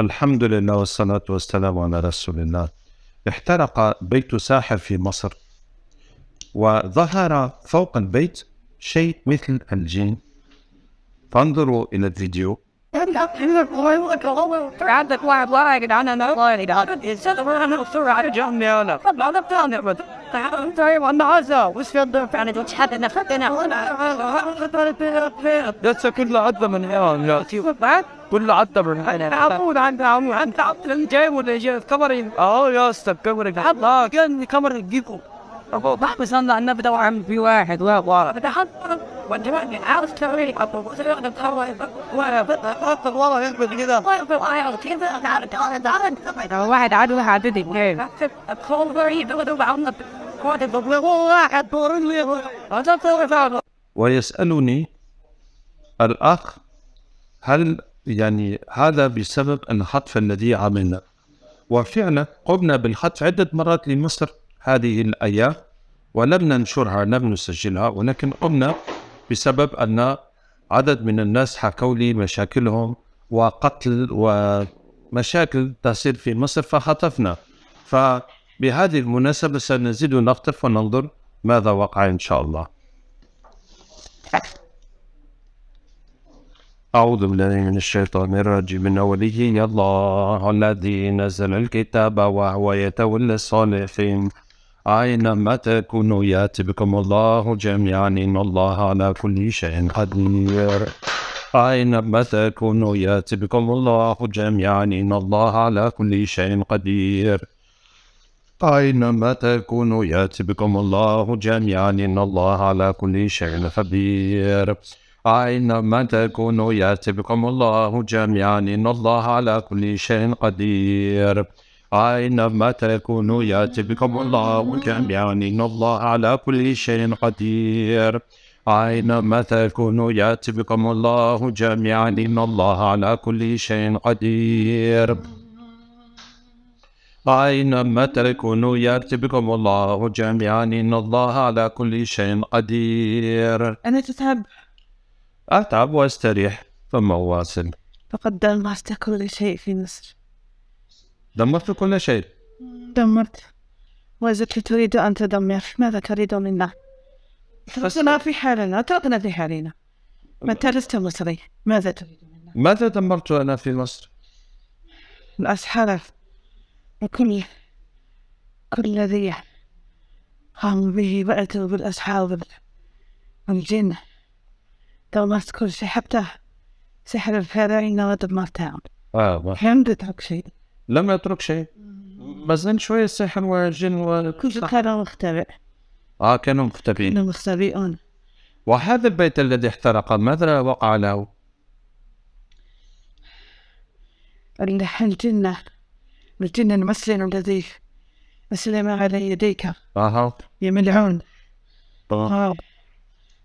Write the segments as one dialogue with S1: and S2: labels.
S1: الحمد لله والصلاة والسلام على رسول الله احترق بيت ساحر في مصر وظهر فوق البيت شيء مثل الجن فانظروا إلى الفيديو كله حتى انا عمود
S2: عند عمود عند عمود اللي جاي ولا كفر اه يا اسطى كفر اه كان كفر تجيبه بحب صلى على النبي ده وعم في واحد واقف ده أبو بكر يقعد يتحرك واحد عاد واحد
S1: ويسألني الأخ هل يعني هذا بسبب أن حتف الذي عملنا وفعلا قمنا بالخطف عدة مرات لمصر هذه الأيام ولم ننشرها لم نسجلها ولكن قمنا بسبب أن عدد من الناس حكوا لي مشاكلهم وقتل ومشاكل تصير في مصر فخطفنا فبهذه المناسبة سنزيد نخطف وننظر ماذا وقع إن شاء الله أعوذ بالله من الشيطان الرجيم من ولي الله الذي نزل الكتاب وهو يتولى الصالحين أينما تكونوا يأتي بكم الله جميعا إن الله على كل شيء قدير أينما تكونوا يأتي بكم الله جميعا إن الله على كل شيء قدير أينما تكونوا يأتي بكم الله جميعا إن الله على كل شيء خبير أينما تكونوا يأتبكم الله جميعا إن الله على كل شيء قدير أينما تكونوا يأتبكم الله جميعا إن الله على كل شيء قدير أينما تكونوا يأتبكم الله جميعا إن الله على كل شيء قدير أينما تكونوا يأتبكم الله جميعا إن الله على كل شيء قدير أنا تتعب أتعب وأستريح ثم أواصل
S2: فقد دمرت كل شيء في نصر
S1: دمرت كل شيء
S2: دمرت وزلت تريد أن تدمر ماذا تريد منا؟ تركنا في حالنا تركنا في حالنا ما أنت لست مصري ماذا تريد
S1: منا؟ ماذا دمرت أنا في مصر؟
S2: الأسحار وكل كل الذي قاموا به وأتوا بالأسحار والجن دمرت كل شيء حتى سحر الفراعنة إنه دمرتها اه الحين تترك شيء
S1: لم يترك شيء مازال شوية السحر والجن وكل شيء
S2: كانوا مختبئ
S1: اه كانوا مختبئين كانوا
S2: مختبئون
S1: وهذا البيت الذي احترق ماذا وقع له؟
S2: الجنة الجنة المسلم الذي أسلم على يديك أها آه، يملعون أها آه.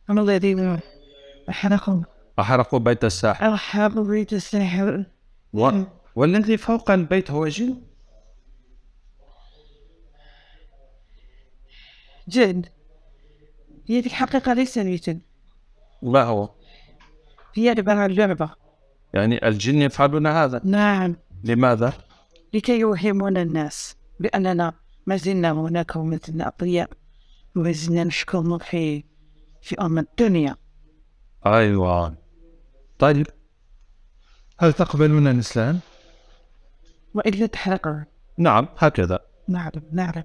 S2: هم الذين
S1: أحرقوا أحرقوا بيت الساحر
S2: أحرقوا بيت الساحر
S1: و... أمم. والذي فوق البيت هو جن
S2: جن هي في الحقيقة ليس نيوتن ما هو؟ هي عبارة عن لعبة
S1: يعني الجن يفعلون هذا نعم لماذا؟
S2: لكي يوهمون الناس بأننا ما زلنا هناك وما زلنا وما زلنا نحكم في في أم الدنيا
S1: أيوة طيب هل تقبلون الإسلام؟
S2: وإلا تحرق
S1: نعم هكذا
S2: نعلم نعلم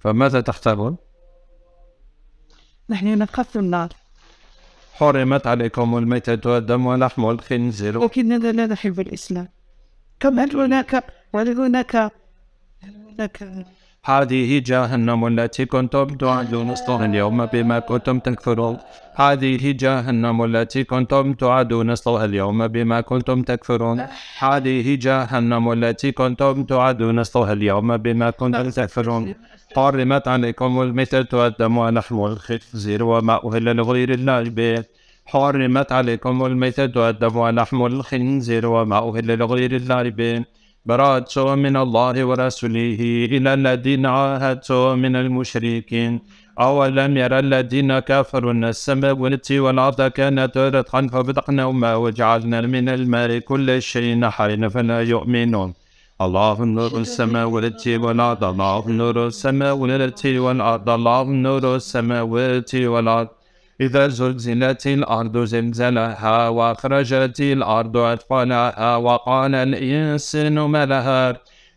S1: فماذا تختارون؟
S2: نحن نخاف النار
S1: حرمت عليكم الميتة والدم ولحم الخنزير
S2: لكننا لا نحب الإسلام كم هل هناك هل هناك هل هناك
S1: هذه جهنم التي كنتم تعدون اصلوها اليوم بما كنتم تكفرون هذه جهنم التي كنتم تعدون اصلوها اليوم بما كنتم تكفرون هذه جهنم التي كنتم تعدون اصلوها اليوم بما كنتم تكفرون حرمت عليكم المثل تقدم ولحم الخنزير وما أهل لغير الله به حرمت عليكم المثل والدم ولحم الخنزير وما أهل لغير الله به براءة من الله ورسوله إلى الذين عاهدتم من المشركين أولم يرى الذين كفروا أن السماوات والأرض كانت رتقا فبدقناهما وجعلنا من الماء كل شيء حي فلا يؤمنون الله نور السماوات والأرض الله نور السماوات والأرض الله نور السماوات والأرض إذا زلزلت الأرض زلزالها وأخرجت الأرض أثقالها وقال الإنسان ما لها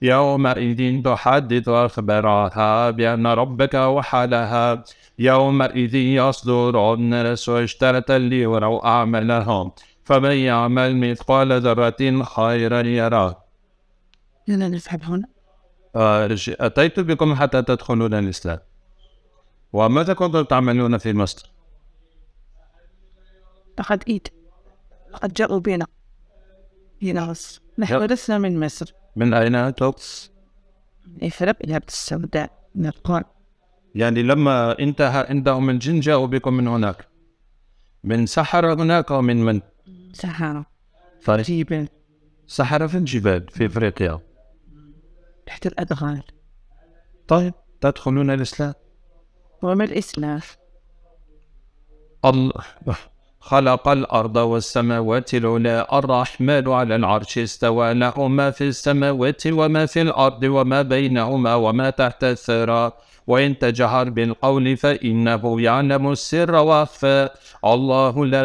S1: يومئذ تحدث أخبارها بأن ربك لها يومئذ يصدر الناس اشترتا ليروا أعمالهم فمن يعمل مثقال ذرة خيرا يراه
S2: لنا نسحب هنا
S1: آه، أتيت بكم حتى تدخلون الإسلام وماذا كنتم تعملون في مصر؟
S2: لقد إيد لقد جاءوا بنا ينغص نحن
S1: لسنا من مصر من أين من
S2: إفرب إلى السوداء من القرن
S1: يعني لما انتهى عندهم الجن جاءوا بكم من هناك من سحر هناك ومن من؟ سحرة في سحرة في الجبال في افريقيا
S2: تحت الادغال
S1: طيب تدخلون الاسلام
S2: وما الاسلام
S1: الله خلق الأرض والسماوات العلى الرحمن على العرش استوى له ما في السماوات وما في الأرض وما بينهما وما تحت الثرى وإن تجهر بالقول فإنه يعلم السر وأخفى الله لا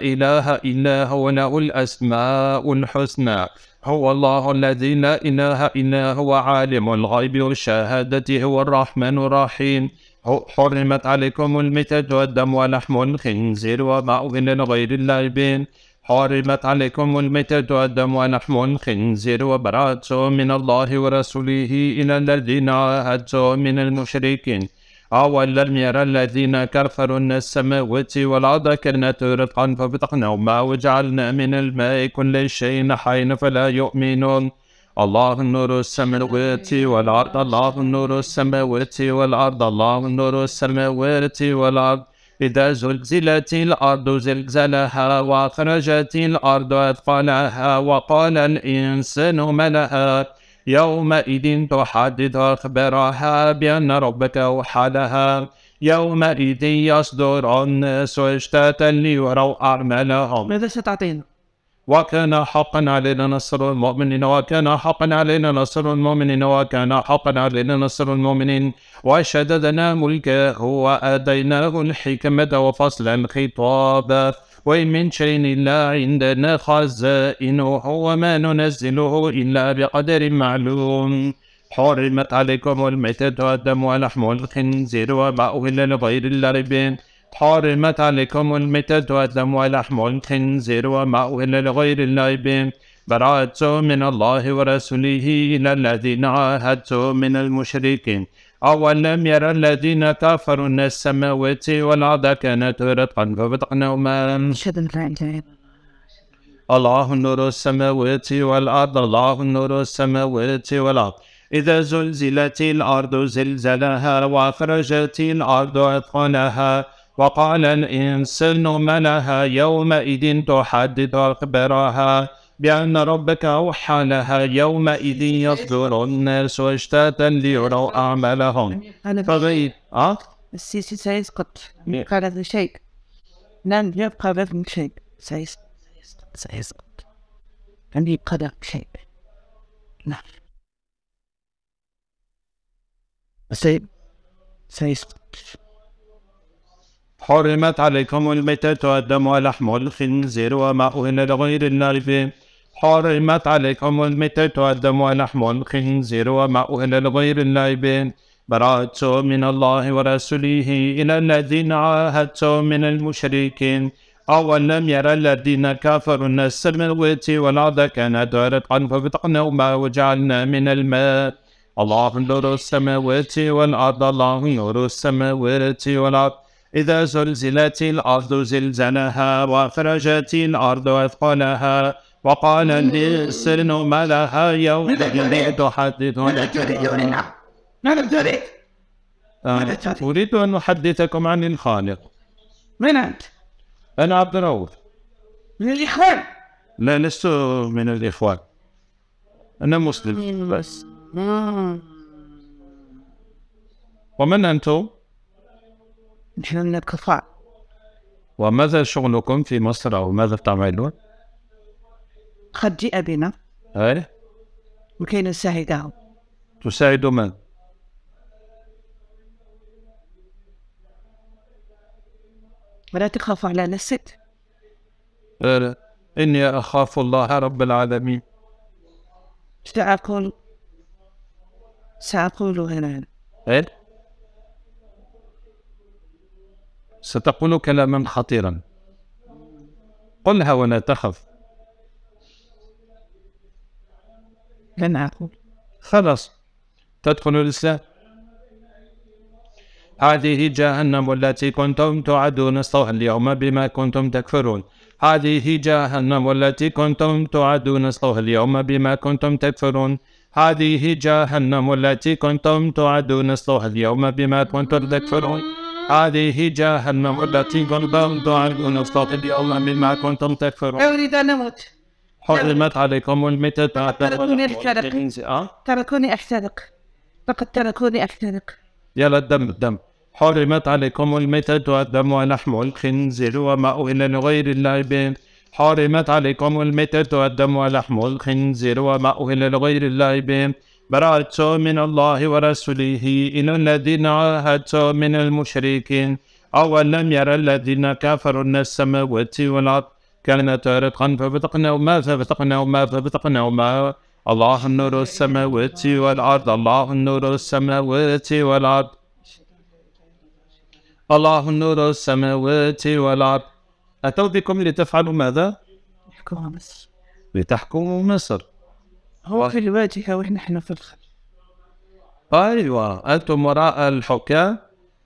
S1: إله إلا هو له الأسماء الحسنى هو الله الذي لا إله إلا هو عالم الغيب والشهادة هو الرحمن الرحيم حرمت عليكم الميتة والدم ولحم الخنزير وما أهل لغير الله حرمت عليكم الميتة والدم ولحم الخنزير وبرات من الله ورسوله إلى الذين عاهدتم من المشركين لم يرى الذين كفروا السماوات والأرض كانت رتقا ففتقناهما وجعلنا من الماء كل شيء حين فلا يؤمنون الله نور السماوات والأرض الله نور السماوات والأرض الله نور السماوات والأرض إذا زلزلت الأرض زلزالها وأخرجت الأرض أثقالها وقال الإنسان ما لها يومئذ تحدث أخبارها بأن ربك أوحى لها يومئذ يصدر الناس اشتاتا ليروا أعمالهم ماذا ستعطينا؟ وكان حقا علينا نصر المؤمنين وكان حقا علينا نصر المؤمنين وكان حقا علينا نصر المؤمنين وشددنا ملكه وآتيناه الحكمة وفصل الخطاب وإن من شيء إلا عندنا خزائنه وما ننزله إلا بقدر معلوم حرمت عليكم الميتة والدم ولحم الخنزير وما أهل لغير الله حرمت عليكم المتل والدم ولحم الخنزير وما أهل لغير الله به من الله ورسوله إلى الذين عاهدت من المشركين أولم يرى الذين كفروا أن السماوات والأرض كانت رتقا ففتقناهما الله نور السماوات والأرض الله نور السماوات والأرض إذا زلزلت الأرض زلزالها وأخرجت الأرض أثقالها وقال الإنسان ما لها يومئذ تحدث أخبارها بأن ربك أوحى لها يومئذ يصدر الناس أشتاتا ليروا أعمالهم فبين أه؟ السيسي
S2: سيسقط قال شيء لن يبقى بهم شيء سيسقط سيسقط لن يبقى لهم شيء
S1: نعم سيسقط حرمت عليكم الميتة والدم ولحم الخنزير وما أهل لغير الله به حرمت عليكم الميتة والدم ولحم الخنزير وما أهل لغير الله به براءة من الله ورسوله إلى الذين عاهدتم من المشركين أولم يرى الذين كفروا أن السماوات والأرض كانت رتقا ففتقناهما وجعلنا من الماء الله نور السماوات والأرض الله نور السماوات والأرض إذا زلزلت الأرض زلزالها وأخرجت الأرض أثقالها وقال الإنسان ما لها يوم تحدث أريد أن أحدثكم عن الخالق من أنت؟ أنا عبد الرؤوف
S2: من الإخوان
S1: لا لست من الإخوان أنا مسلم بس ومن أنتم؟
S2: نحن من الكفار
S1: وماذا شغلكم في مصر أو ماذا تعملون؟
S2: قد جاء بنا أي لكي نساعدهم
S1: تساعد من؟
S2: ولا تخاف على نفسك
S1: أه، إني أخاف الله رب العالمين سأقول سأقول هنا إيه؟ ستقول كلاما خطيرا قلها ولا تخف لن أقول خلاص تدخل الإسلام هذه جهنم التي كنتم تعدون استوها اليوم بما كنتم تكفرون هذه جهنم التي كنتم تعدون استوها اليوم بما كنتم تكفرون هذه جهنم التي كنتم تعدون استوها اليوم بما كنتم تكفرون هذه جهنم التي كنتم تعرفون اليوم مما كنتم تكفرون
S2: أريد أن أموت
S1: حرمت عليكم الميتة تركوني أحترق
S2: تركوني أحترق فقد تركوني أحترق
S1: يلا الدم الدم حرمت عليكم الميتة والدم ولحم الخنزير وما أهل لغير الله به حرمت عليكم الميتة والدم ولحم الخنزير وما أهل لغير الله به براءة من الله ورسوله إلى الذين عاهدتم من المشركين أولم يرى الذين كفروا أن السماوات والأرض كانتا رتقا ففتقناهما ففتقناهما ففتقناهما الله نور السماوات والأرض الله نور السماوات والأرض الله نور السماوات والأرض أتوا بكم لتفعلوا ماذا؟
S2: لتحكموا مصر
S1: لتحكموا مصر هو في
S2: الواجهة ونحن في الخلف
S1: أيوة أنتم وراء الحكام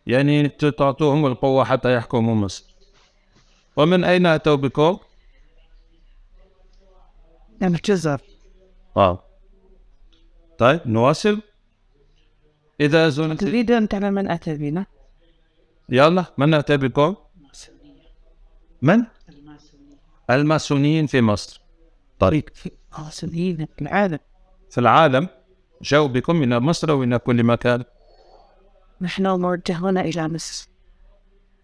S1: يعني تعطوهم القوة حتى يحكموا مصر ومن أين أتوا بكم؟
S2: من الجزر
S1: آه طيب نواصل إذا زنت تريد
S2: أن تعلم من أتى بنا؟
S1: يلا من أتى بكم؟ من؟ الماسونيين الماسونيين في مصر طريق آه، في العالم في العالم جاو بكم من مصر ومن كل مكان
S2: نحن موجهون إلى مصر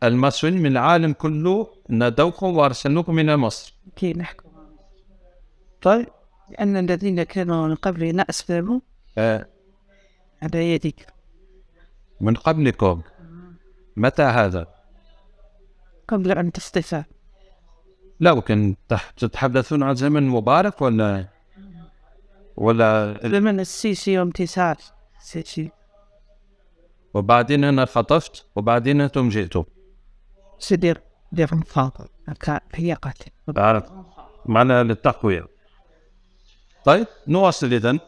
S1: المصريين من العالم كله نادوكم وارسلوكم إلى مصر كي نحكم طيب
S2: لأن الذين كانوا من قبلنا أسلموا آه. على يدك
S1: من قبلكم آه. متى هذا؟
S2: قبل أن تصطفى
S1: لا وكان تتحدثون عن زمن مبارك ولا ولا زمن السيسي وامتثال السيسي وبعدين انا خطفت وبعدين انتم جئتم
S2: سدير دير مخاطر هي قاتل عرفت
S1: معناها للتقوية طيب نواصل اذا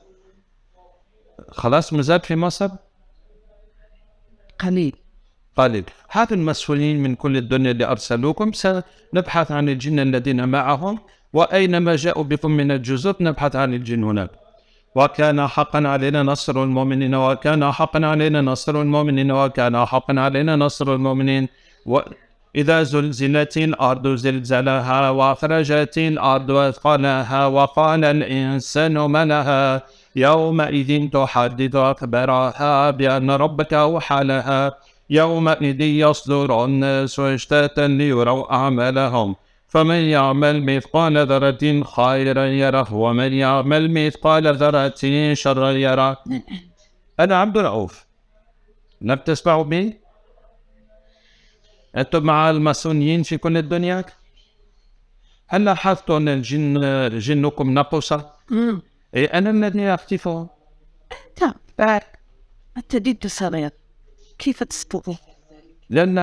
S1: خلاص مازال في مصر قليل قليل هذا المسؤولين من كل الدنيا اللي أرسلوكم سنبحث عن الجن الذين معهم وأينما جاءوا بكم من الجزر نبحث عن الجن هناك وكان حقا علينا نصر المؤمنين وكان حقا علينا نصر المؤمنين وكان حقا علينا نصر المؤمنين وإذا زلزلت الأرض زلزالها وأخرجت الأرض أثقالها وقال الإنسان ما لها يومئذ تحدث أخبارها بأن ربك أوحى لها يومئذ يصدر الناس اشتاتا ليروا أعمالهم فمن يعمل مثقال ذرة خيرا يره ومن يعمل مثقال ذرة شرا يره أنا عبد الرؤوف لم نعم، تسمعوا بي؟ أنتم مع الماسونيين في كل الدنيا؟ هل لاحظتوا أن الجن جنكم نقصة؟ إيه، أنا الذي أختفوا
S2: أنت بارك أنت جد صغير كيف تستطيع؟ لأن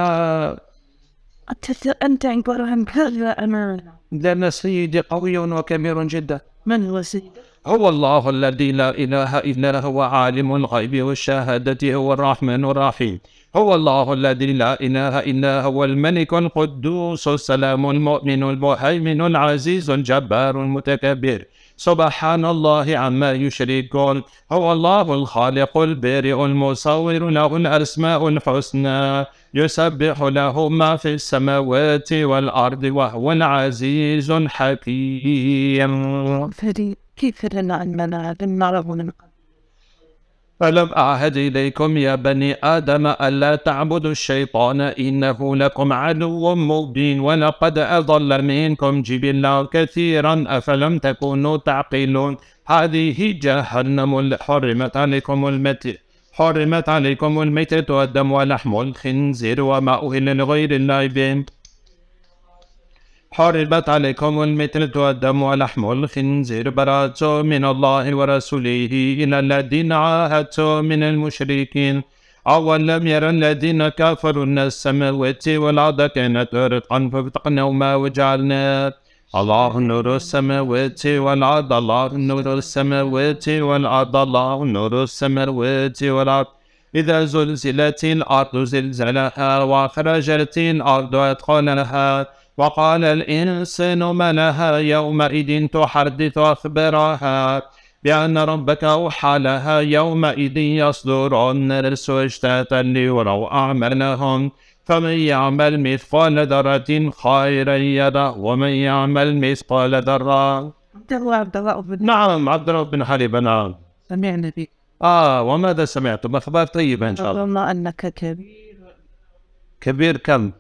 S2: أنت عبارة عن كذا أمانة
S1: لأن سيدي قوي وكبير جدا
S2: من هو سيدي؟
S1: هو الله الذي لا إله إلا هو عالم الغيب والشهادة هو الرحمن الرحيم هو الله الذي لا إله إلا هو الملك القدوس السلام المؤمن المهيمن العزيز الجبار المتكبر سبحان الله عما يشركون هو الله الخالق البارئ المصور له الأسماء الحسنى يسبح له ما في السماوات والأرض وهو العزيز الحكيم.
S2: كيف لنا أن نعلم
S1: ألم أعهد إليكم يا بني آدم ألا تعبدوا الشيطان إنه لكم عدو مبين ولقد أضل منكم جبلا كثيرا أفلم تكونوا تعقلون هذه جهنم حرمت عليكم المتئ حرمت عليكم الميتة والدم ولحم الخنزير وما أهل لغير الله حرمت عليكم والمتر والدم ولحم الخنزير براءة من الله ورسوله إلى الذين عاهدتم من المشركين أولم ير الذين كفروا أن السماوات والأرض كانت رتقا ففتقناهما وجعلنا الله نور السماوات والأرض الله نور السماوات والأرض الله نور السماوات والأرض إذا زلزلت الأرض زلزالها وأخرجت الأرض أثقالها وقال الإنسان ما لها يومئذ تحدث أخبارها بأن ربك أوحى لها يومئذ يصدر الناس أشتاتا ليروا أعمالهم فمن يعمل مثقال ذرة خيرا يره ومن يعمل مثقال ذرة عبد الله عبد الله بن نعم عبد الله بن حليب نعم سمعنا بك آه وماذا سمعتم أخبار طيبة إن شاء الله
S2: أظن أنك كبير
S1: كبير كم؟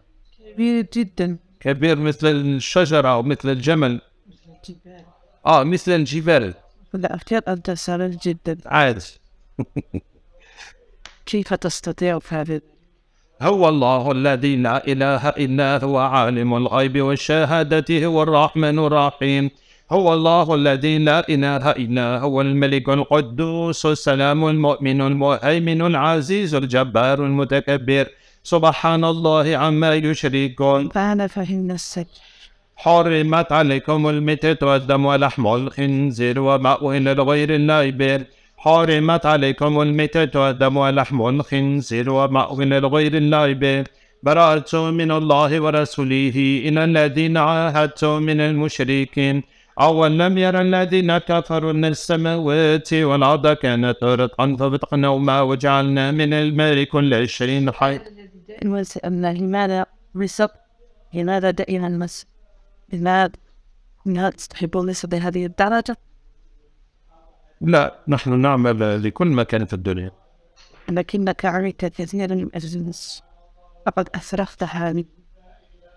S1: كبير جدا كبير مثل الشجرة أو مثل الجمل الجبال آه مثل الجبال لا الأخير أنت سهل جدا عادي
S2: كيف تستطيع فهذا؟
S1: هو الله الذي لا إله إلا هو عالم الغيب والشهادة هو الرحمن الرحيم هو الله الذي لا إله إلا هو الملك القدوس السلام المؤمن المهيمن العزيز الجبار المتكبر سبحان الله عما يشركون فأنا فهمنا السر حرمت عليكم الميتة والدم ولحم الخنزير وما أهل لغير الله به حرمت عليكم الميتة والدم ولحم الخنزير وما أهل لغير الله به براءة من الله ورسوله إلى الذين عاهدتم من المشركين أول لم ير الذين كفروا أن السماوات والأرض كانت رتقا ففتقناهما وجعلنا من الملك كل عشرين حي
S2: دائما سألنا لماذا لماذا دائما لماذا تستحبون هذه الدرجة
S1: لا نحن نعمل لكل مكان في الدنيا
S2: لكنك عملت كثيرا من أجل الناس فقد أسرفتها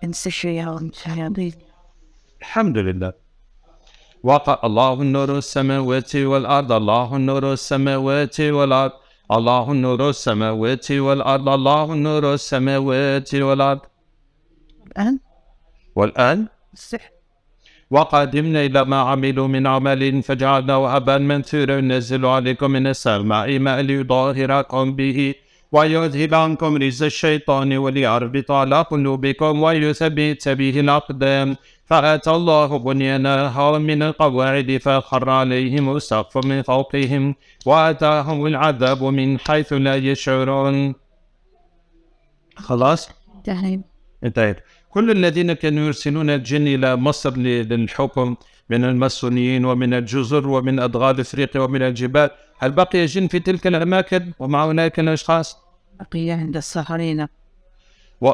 S2: من سشيا ومن
S1: الحمد لله وقع الله النور السماوات والأرض الله النور السماوات والأرض الله نور السماوات والأرض الله نور السماوات والأرض الآن والآن السحر وقدمنا إلى ما عملوا من عمل فجعلناه هبا منثورا نزل عليكم من السماء ماء ليطهركم به ويذهب عنكم رز الشيطان وليربط على قلوبكم ويثبت به الأقدام فأتى الله بنيانها من القواعد فخر عليهم السقف من فوقهم وأتاهم العذاب من حيث لا يشعرون خلاص؟ انتهينا انتهينا كل الذين كانوا يرسلون الجن إلى مصر للحكم من الماسونيين ومن الجزر ومن أدغال إفريقيا ومن الجبال هل بقي جن في تلك الأماكن ومع هناك الأشخاص؟
S2: بقي عند الصهرينة
S1: و...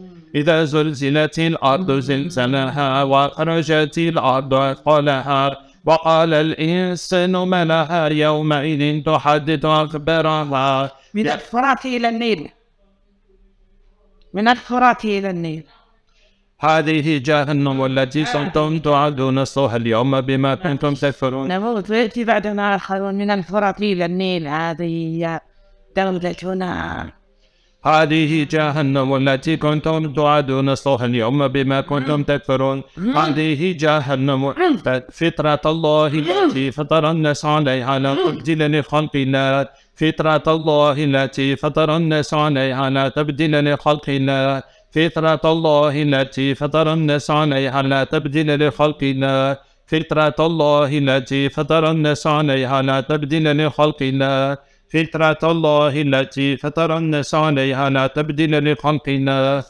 S1: إذا زلزلت الأرض زلزالها وأخرجت الأرض أثقالها وقال الإنسان ما لها يومئذ تحدث أخبارها من الفرات إلى النيل من الفرات إلى النيل هذه جهنم التي كنتم تعدون صوها اليوم بما كنتم تكفرون
S2: نموت ويأتي بعدنا آخرون من الفرات إلى النيل هذه دولتنا
S1: هذه جهنم التي كنتم تعدون صلح اليوم بما كنتم تكفرون هذه جهنم فطرة الله التي فطر الناس عليها لا تبديل لخلق الله فطرة الله التي فطر الناس عليها لا تبديل لخلق الله فطرة الله التي فطر الناس عليها لا تبديل لخلق الله فطرة الله التي فطر الناس عليها لا تبديل لخلق الله فطرة الله التي فطر الناس عليها لا تبديل لخلق الله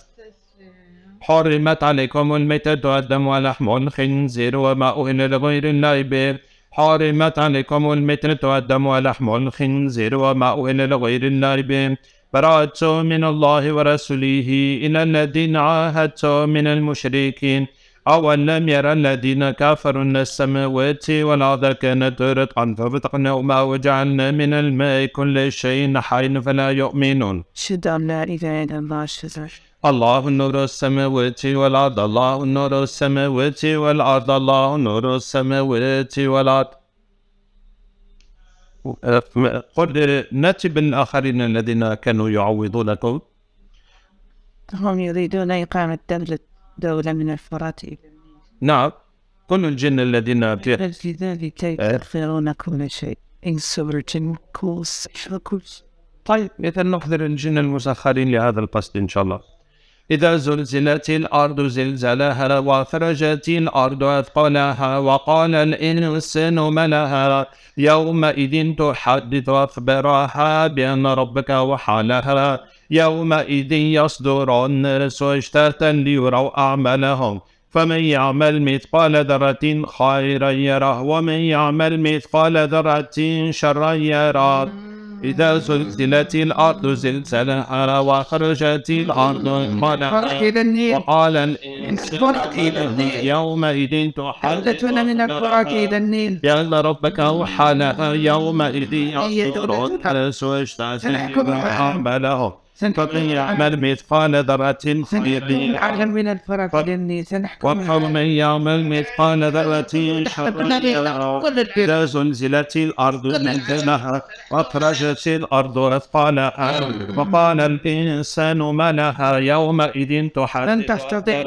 S1: حرمت عليكم الميتة والدم ولحم الخنزير وما أهل لغير الله به حرمت عليكم الميتة والدم ولحم الخنزير وما أهل لغير الله به براءة من الله ورسوله إلى الذين عاهدتم من المشركين أولم ير الذين كفروا أن السماوات والأرض كانت رتقا ففتقناهما وجعلنا من الماء كل شيء حي فلا يؤمنون.
S2: شدام لا إله إلا
S1: الله الله نور السماوات والأرض الله نور السماوات والأرض الله نور السماوات والأرض قل ناتي بالآخرين الذين كانوا يعوضونكم
S2: هم يريدون إقامة دولة دولة من الفرات
S1: نعم كل الجن الذين
S2: لذلك يغفرون كل شيء إن صبرتم كوس
S1: طيب إذا نحضر الجن المسخرين لهذا القصد إن شاء الله إذا زلزلت الأرض زلزالها وأخرجت الأرض أثقالها وقال الإنسان ما لها يومئذ تحدث أخبارها بأن ربك وحالها يومئذ يصدر الناس اشتاتا ليروا أعمالهم فمن يعمل مثقال ذرة خيرا يره ومن يعمل مثقال ذرة شرا يره إذا زلزلت الأرض زلزالها وخرجت الأرض انقلبا وقال الإنسان يومئذ تحدثون من أكبر النيل بأن ربك أوحى لها يومئذ يصدر الناس واشتاتا ليروا أعمالهم فقل يعمل مثقال ذرة خير
S2: من الفرق لأني
S1: سنحكم وقوم يعمل مثقال ذرة شر إذا زلزلت الأرض زلزلها وأخرجت الأرض أثقالها وقال الإنسان ما لها يومئذ تحدث لن تستطيع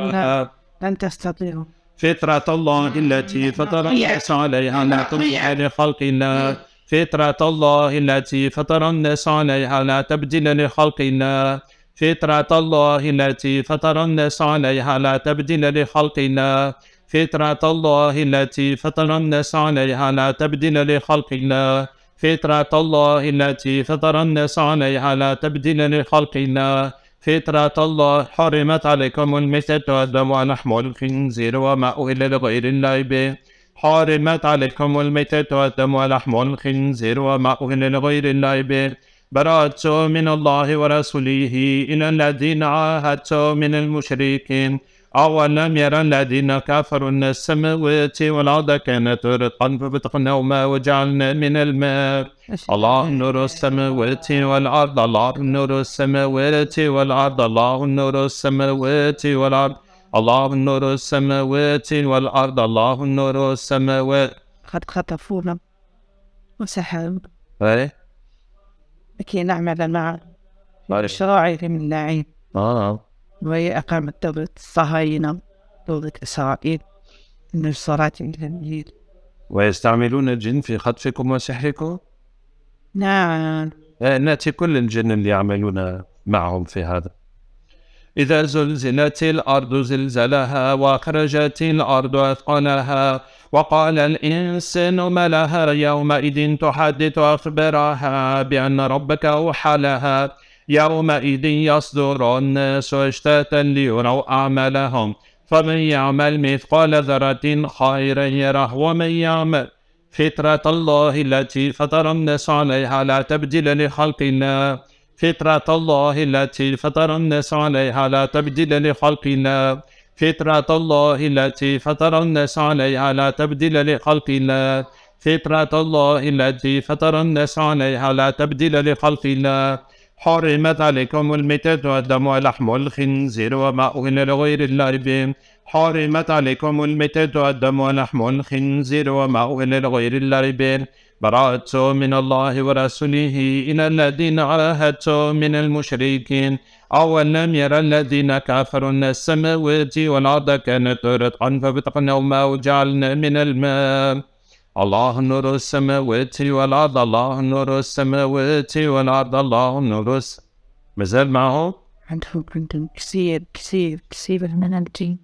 S2: لن تستطيع
S1: فطرة الله التي فطر الناس عليها لا تضيع لخلق الله فطرة الله التي فطر الناس عليها لا تبدل لخلق الله فطرة الله التي فطر الناس عليها لا تبدل لخلق الله فطرة الله التي فطر الناس عليها لا تبدل لخلق الله فطرة الله التي فطر الناس عليها لا تبدل لخلق الله فطرة الله حرمت عليكم الميتة والدم ولحم الخنزير وما أهل لغير الله به حرمت عليكم الميتة والدم ولحم الخنزير وما أهل لغير الله به براءة من الله ورسوله إلى الذين عاهدتم من المشركين أولم يرى الذين كفروا أن السماوات والأرض كانت رتقا ففتقناهما وجعلنا من الماء الله نور السماوات والأرض الله نور السماوات والأرض الله نور السماوات والأرض الله نور السماوات والأرض الله نور السماوات قد خطفونا وسحاب ايه
S2: لكي نعمل مع مشروعه من النعيم اه وهي أقام دولة الصهاينة دولة إسرائيل من الصراط الجميل
S1: ويستعملون الجن في خطفكم وسحركم؟
S2: نعم
S1: نأتي كل الجن اللي يعملون معهم في هذا إذا زلزلت الأرض زلزالها وأخرجت الأرض أثقالها وقال الإنسان ما لها يومئذ تحدث أخبارها بأن ربك أوحى لها يومئذ يصدر الناس أشتاتا ليروا أعمالهم فمن يعمل مثقال ذرة خيرا يره ومن يعمل فطرة الله التي فطر الناس عليها لا تبديل لخلق الله فطرة الله التي فطر الناس عليها لا تبدل لخلق الله فطرة الله التي فطر الناس عليها لا تبدل لخلق الله فطرة الله التي فطر الناس عليها لا تبدل لخلق الله حرمت عليكم الميتة والدم ولحم الخنزير وما أهل لغير الله به حرمت عليكم الميتة والدم ولحم الخنزير وما أهل لغير الله به براءة من الله ورسوله إلى الذين عاهدتم من المشركين أو لم ير الذين كفروا أن السماوات والأرض كانت رتقا ففتقناهما وجعلنا من الماء الله نور السماوات والأرض الله نور السماوات والأرض الله نور مازال معه؟
S2: عندهم عندهم كثير كثير كثير من الدين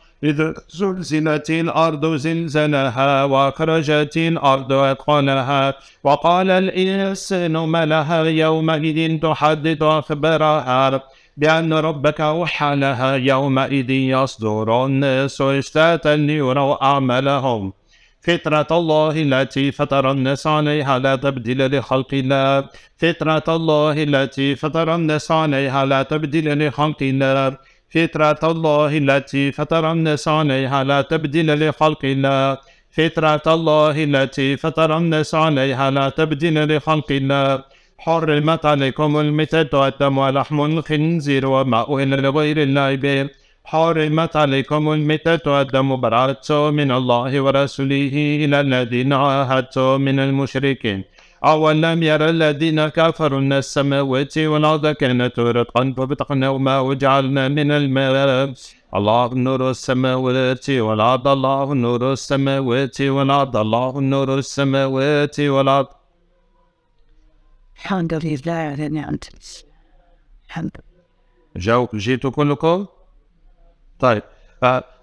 S1: إذ زلزلت الأرض زلزالها وأخرجت الأرض أثقالها وقال الإنسان ما لها يومئذ تحدث أخبارها بأن ربك أوحى لها يومئذ يصدر الناس أشتاتا ليروا أعمالهم فطرة الله التي فطر الناس عليها لا تبديل لخلق الله فطرة الله التي فطر الناس عليها لا تبديل لخلق الله فطرة الله التي فطر الناس عليها لا تبديل لخلق الله فطرة الله التي فطر الناس عليها لا تبديل لخلق الله حرمت عليكم الميتة والدم ولحم الخنزير وما أهل لغير الله به حرمت عليكم الميتة والدم براءة من الله ورسوله إلى الذين عاهدتم من المشركين أولم ير الذين كفروا أن السماوات والأرض كانت رتقا ففتقناهما وجعلنا من الماء الله نور السماوات والأرض الله نور السماوات والأرض الله نور السماوات والأرض
S2: الحمد لله على نعمته الحمد
S1: جو جيتوا كلكم؟ طيب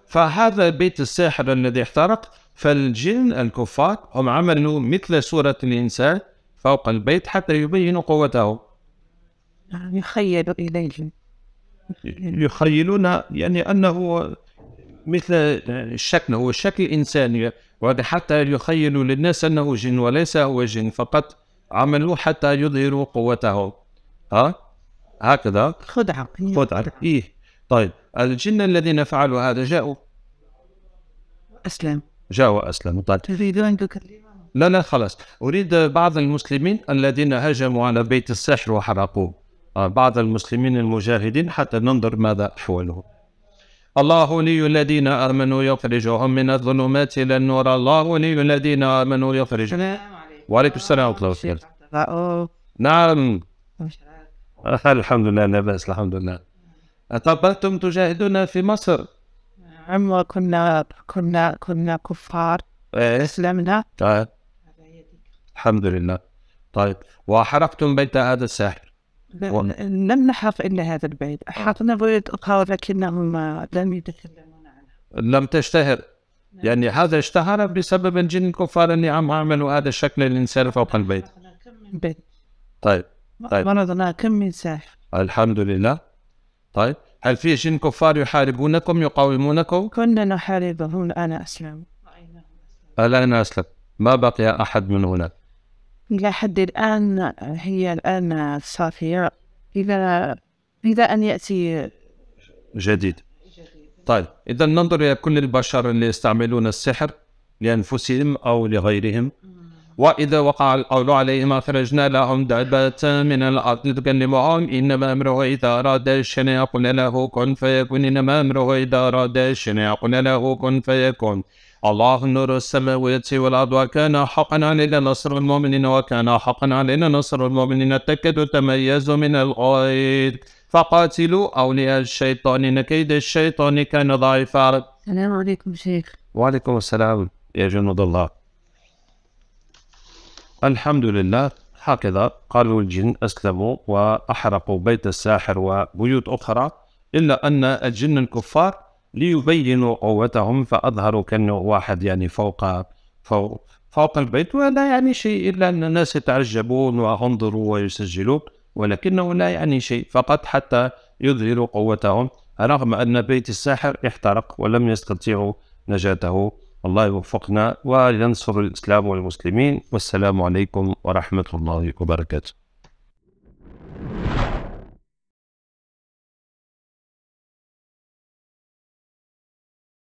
S1: فهذا بيت الساحر الذي احترق فالجن الكفار هم عملوا مثل صورة الإنسان فوق البيت حتى يبينوا قوته
S2: يعني يخيلوا إليه
S1: يخيلون يعني أنه مثل الشكل هو شكل إنساني وهذا حتى يخيلوا للناس أنه جن وليس هو جن فقط عملوا حتى يظهروا قوته ها هكذا خدعة خدعة إيه طيب الجن الذين فعلوا هذا جاءوا أسلم جاء واسلم طيب تريد أن لا لا خلاص أريد بعض المسلمين الذين هجموا على بيت السحر وحرقوه آه، بعض المسلمين المجاهدين حتى ننظر ماذا حوله الله ولي الذين آمنوا يخرجهم من الظلمات إلى النور الله ولي الذين آمنوا يخرجهم السلام عليكم وعليكم السلام ورحمة الله وبركاته نعم الحمد لله لا بأس الحمد لله اتقبلتم تجاهدون في مصر
S2: عمر كنا كنا كنا كفار
S1: اسلمنا إيه؟ طيب الحمد لله طيب وحرقتم بيت هذا الساحر
S2: و... لم نحرق الا هذا البيت آه. حرقنا بيوت اخرى لكنهم لم يتكلمون
S1: عنها لم تشتهر نعم. يعني هذا اشتهر بسبب الجن الكفار اللي عم عملوا هذا الشكل الانسان فوق البيت كم من طيب. بيت طيب طيب
S2: مرضنا كم من ساحر
S1: الحمد لله طيب هل في جن كفار يحاربونكم يقاومونكم؟
S2: كنا نحاربهم أنا أسلم
S1: الآن أسلم ما بقي أحد من هناك
S2: إلى حد الآن هي الآن صافية إذا إذا أن يأتي
S1: جديد طيب إذا ننظر إلى كل البشر اللي يستعملون السحر لأنفسهم أو لغيرهم وإذا وقع القول عليهم أخرجنا لهم دابة من الأرض تكلمهم إنما أمره إذا أراد شيئا قلنا له كن فيكون إنما أمره إذا أراد شيئا قلنا له كن فيكون الله نور السماوات والأرض وكان حقا علينا نصر المؤمنين وكان حقا علينا نصر المؤمنين تكاد تميز من الغيظ فقاتلوا أولياء الشيطان إن كيد الشيطان كان ضعيفا
S2: السلام عليكم شيخ
S1: وعليكم السلام يا جنود الله الحمد لله هكذا قالوا الجن أسلموا وأحرقوا بيت الساحر وبيوت أخرى إلا أن الجن الكفار ليبينوا قوتهم فأظهروا كأنه واحد يعني فوق فوق فوق البيت ولا يعني شيء إلا أن الناس يتعجبون وانظروا ويسجلون ولكنه لا يعني شيء فقط حتى يظهروا قوتهم رغم أن بيت الساحر احترق ولم يستطيعوا نجاته الله يوفقنا ولينصر الإسلام والمسلمين والسلام عليكم ورحمة الله وبركاته